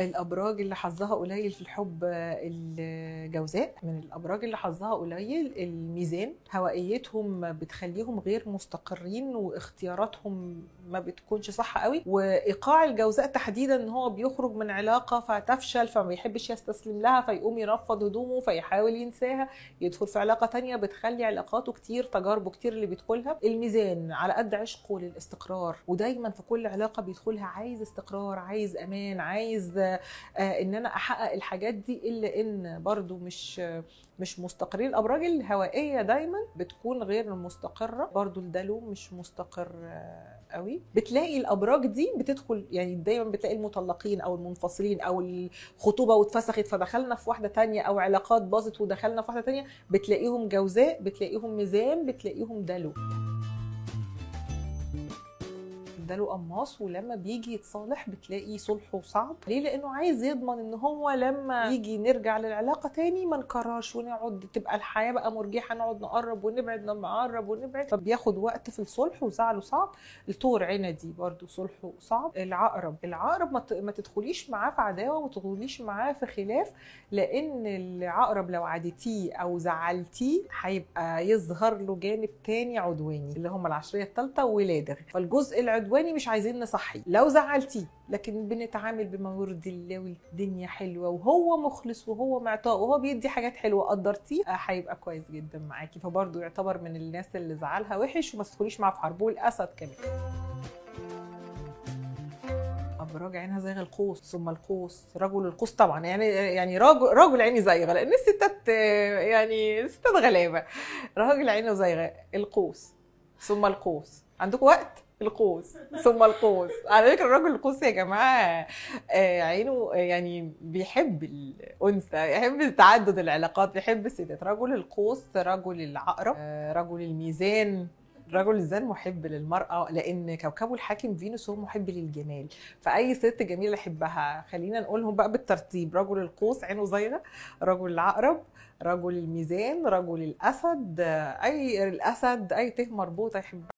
الابراج اللي حظها قليل في الحب آه، الجوزاء من الابراج اللي حظها قليل الميزان هوائيتهم بتخليهم غير مستقرين واختياراتهم ما بتكونش صح قوي وايقاع الجوزاء تحديدا ان هو بيخرج من علاقه فتفشل فما بيحبش يستسلم لها فيقوم يرفض هدومه فيحاول ينساها يدخل في علاقه تانية بتخلي علاقاته كتير تجاربه كتير اللي بيدخلها الميزان على قد عشقه للاستقرار ودايما في كل علاقه بيدخلها عايز استقرار عايز امان عايز آه، ان انا احقق الحاجات دي الا ان برضو مش مش مستقرين الابراج الهوائيه دايما بتكون غير مستقره برضو الدلو مش مستقر آه، قوي بتلاقي الابراج دي بتدخل يعني دايما بتلاقي المطلقين او المنفصلين او الخطوبه واتفسخت فدخلنا في واحده تانية او علاقات باظت ودخلنا في واحده تانية بتلاقيهم جوزاء بتلاقيهم ميزان بتلاقيهم دلو اداله قماص ولما بيجي يتصالح بتلاقي صلحه صعب ليه لانه عايز يضمن ان هو لما يجي نرجع للعلاقه تاني ما نكرهش ونقعد تبقى الحياه بقى مرجحه نقعد نقرب ونبعد نقرب ونبعد فبياخد وقت في الصلح وزعله صعب التور دي برده صلحه صعب العقرب العقرب ما تدخليش معاه في عداوه وما تدخليش معاه في خلاف لان العقرب لو عادتيه او زعلتيه هيبقى يظهر له جانب تاني عدواني اللي هم العشريه الثالثه ولادغ فالجزء العدواني الالواني مش عايزين نصحيه لو زعلتيه لكن بنتعامل بما يرضي الله والدنيا حلوه وهو مخلص وهو معطاء وهو بيدي حاجات حلوه قدرتيه آه، هيبقى كويس جدا معاكي فبرضه يعتبر من الناس اللي زعلها وحش وما تدخليش معاه في حربه الاسد كمان ابراج عينها زي القوس ثم القوس رجل القوس طبعا يعني يعني رجل رجل عيني زيغه لان الستات آه، يعني الستات غلابه راجل عينه زيغه القوس ثم القوس عندكم وقت القوس ثم القوس على فكره الراجل القوس يا جماعه آه، عينه آه، يعني بيحب الانثى يحب تعدد العلاقات بيحب الستات رجل القوس رجل العقرب آه، رجل الميزان رجل الزن محب للمرأة لأن كوكبه الحاكم فينوس هو محب للجمال فأي ست جميلة أحبها خلينا نقولهم بقى بالترتيب رجل القوس عينه زايده رجل العقرب رجل الميزان رجل الأسد أي الأسد أي ته مربوطة يحبها